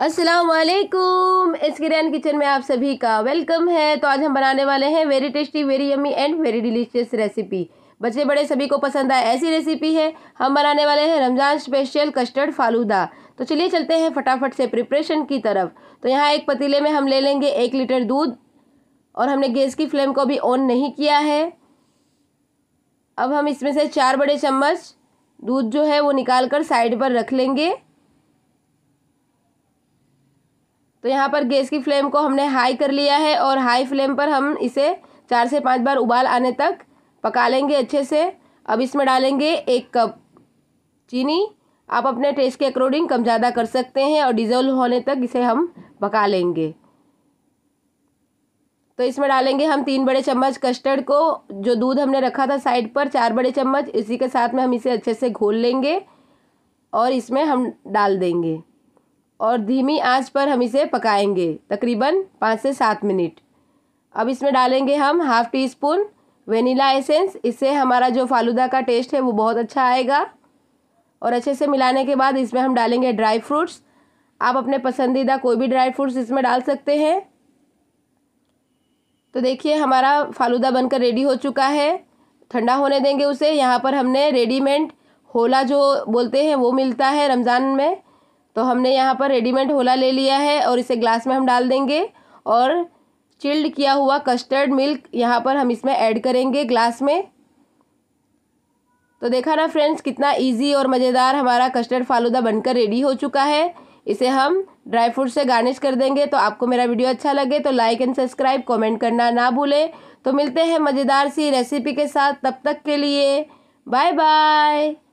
असलकुम इस किरण किचन में आप सभी का वेलकम है तो आज हम बनाने वाले हैं very tasty very yummy and very delicious recipe बच्चे बड़े सभी को पसंद आए ऐसी रेसिपी है हम बनाने वाले हैं रमज़ान स्पेशल कस्टर्ड फालूदा तो चलिए चलते हैं फटाफट से प्रिपरेशन की तरफ तो यहाँ एक पतीले में हम ले लेंगे एक लीटर दूध और हमने गैस की फ्लेम को भी ऑन नहीं किया है अब हम इसमें से चार बड़े चम्मच दूध जो है वो निकाल कर साइड पर रख लेंगे तो यहाँ पर गैस की फ्लेम को हमने हाई कर लिया है और हाई फ्लेम पर हम इसे चार से पाँच बार उबाल आने तक पका लेंगे अच्छे से अब इसमें डालेंगे एक कप चीनी आप अपने टेस्ट के अकॉर्डिंग कम ज़्यादा कर सकते हैं और डिज़ोल्व होने तक इसे हम पका लेंगे तो इसमें डालेंगे हम तीन बड़े चम्मच कस्टर्ड को जो दूध हमने रखा था साइड पर चार बड़े चम्मच इसी के साथ में हम इसे अच्छे से घोल लेंगे और इसमें हम डाल देंगे और धीमी आंच पर हम इसे पकाएंगे तकरीबन पाँच से सात मिनट अब इसमें डालेंगे हम half teaspoon vanilla essence इससे हमारा जो फालूदा का टेस्ट है वो बहुत अच्छा आएगा और अच्छे से मिलाने के बाद इसमें हम डालेंगे ड्राई फ्रूट्स आप अपने पसंदीदा कोई भी ड्राई फ्रूट्स इसमें डाल सकते हैं तो देखिए हमारा फालूदा बनकर रेडी हो चुका है ठंडा होने देंगे उसे यहाँ पर हमने रेडीमेड होला जो बोलते हैं वो मिलता है रमज़ान में तो हमने यहाँ पर रेडीमेड होला ले लिया है और इसे ग्लास में हम डाल देंगे और चिल्ड किया हुआ कस्टर्ड मिल्क यहाँ पर हम इसमें ऐड करेंगे ग्लास में तो देखा ना फ्रेंड्स कितना इजी और मज़ेदार हमारा कस्टर्ड फालूदा बनकर रेडी हो चुका है इसे हम ड्राई फ्रूट से गार्निश कर देंगे तो आपको मेरा वीडियो अच्छा लगे तो लाइक एंड सब्सक्राइब कमेंट करना ना भूलें तो मिलते हैं मज़ेदार सी रेसिपी के साथ तब तक के लिए बाय बाय